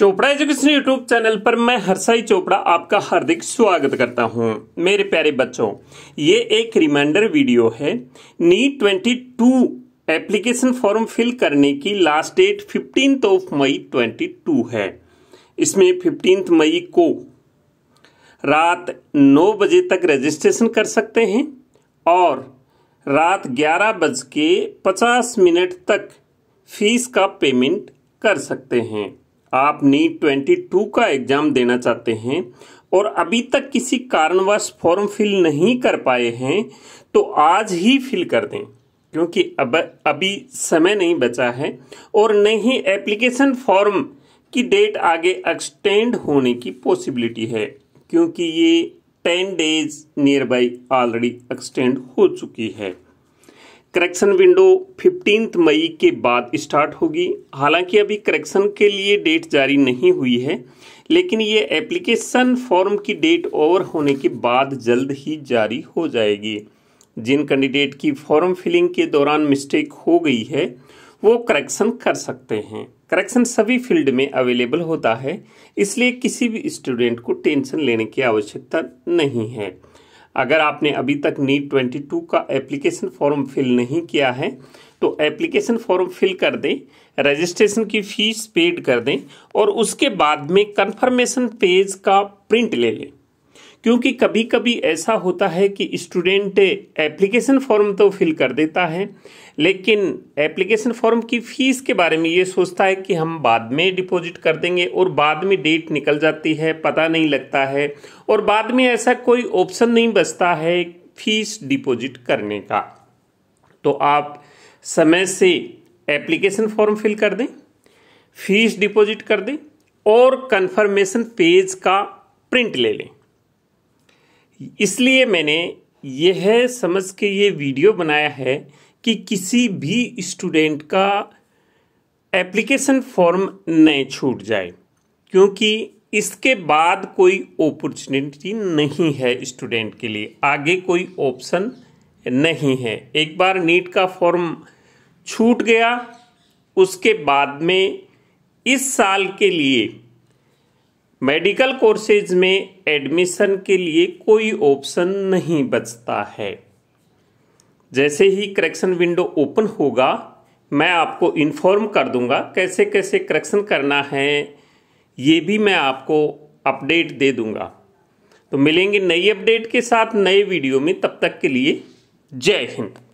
Chopra education YouTube channel पर मैं हरसाई चोपड़ा आपका हार्दिक स्वागत करता हूं मेरे प्यारे बच्चों ये एक रिमाइंडर वीडियो है NEET twenty two application form fill करने की last date fifteenth of May twenty two है इसमें फिफ्टीन मई को रात नौ बजे तक रजिस्ट्रेशन कर सकते हैं और रात ग्यारह बज के पचास मिनट तक फीस का पेमेंट कर सकते हैं आप नीट ट्वेंटी टू का एग्ज़ाम देना चाहते हैं और अभी तक किसी कारणवश फॉर्म फिल नहीं कर पाए हैं तो आज ही फिल कर दें क्योंकि अब अभी समय नहीं बचा है और नहीं एप्लीकेशन फॉर्म की डेट आगे एक्सटेंड होने की पॉसिबिलिटी है क्योंकि ये ten days nearby already extend हो चुकी है करेक्शन विंडो फिफ्टीन मई के बाद स्टार्ट होगी हालांकि अभी करेक्शन के लिए डेट जारी नहीं हुई है लेकिन ये एप्लीकेशन फॉर्म की डेट ओवर होने के बाद जल्द ही जारी हो जाएगी जिन कैंडिडेट की फॉर्म फिलिंग के दौरान मिस्टेक हो गई है वो करेक्शन कर सकते हैं करेक्शन सभी फील्ड में अवेलेबल होता है इसलिए किसी भी स्टूडेंट को टेंशन लेने की आवश्यकता नहीं है अगर आपने अभी तक नीट ट्वेंटी टू का एप्लीकेशन फॉर्म फिल नहीं किया है तो एप्लीकेशन फॉर्म फिल कर दें रजिस्ट्रेशन की फ़ीस पेड कर दें और उसके बाद में कन्फर्मेशन पेज का प्रिंट ले लें क्योंकि कभी कभी ऐसा होता है कि स्टूडेंट एप्लीकेशन फॉर्म तो फिल कर देता है लेकिन एप्लीकेशन फॉर्म की फ़ीस के बारे में ये सोचता है कि हम बाद में डिपॉजिट कर देंगे और बाद में डेट निकल जाती है पता नहीं लगता है और बाद में ऐसा कोई ऑप्शन नहीं बचता है फीस डिपॉजिट करने का तो आप समय से एप्लीकेशन फॉर्म फिल कर दें फीस डिपॉजिट कर दें और कंफर्मेशन पेज का प्रिंट ले लें इसलिए मैंने यह समझ के ये वीडियो बनाया है कि किसी भी स्टूडेंट का एप्लीकेशन फॉर्म नहीं छूट जाए क्योंकि इसके बाद कोई अपॉर्चुनिटी नहीं है स्टूडेंट के लिए आगे कोई ऑप्शन नहीं है एक बार नीट का फॉर्म छूट गया उसके बाद में इस साल के लिए मेडिकल कोर्सेज में एडमिशन के लिए कोई ऑप्शन नहीं बचता है जैसे ही करेक्शन विंडो ओपन होगा मैं आपको इन्फॉर्म कर दूंगा कैसे कैसे करेक्शन करना है ये भी मैं आपको अपडेट दे दूंगा तो मिलेंगे नई अपडेट के साथ नए वीडियो में तब तक के लिए जय हिंद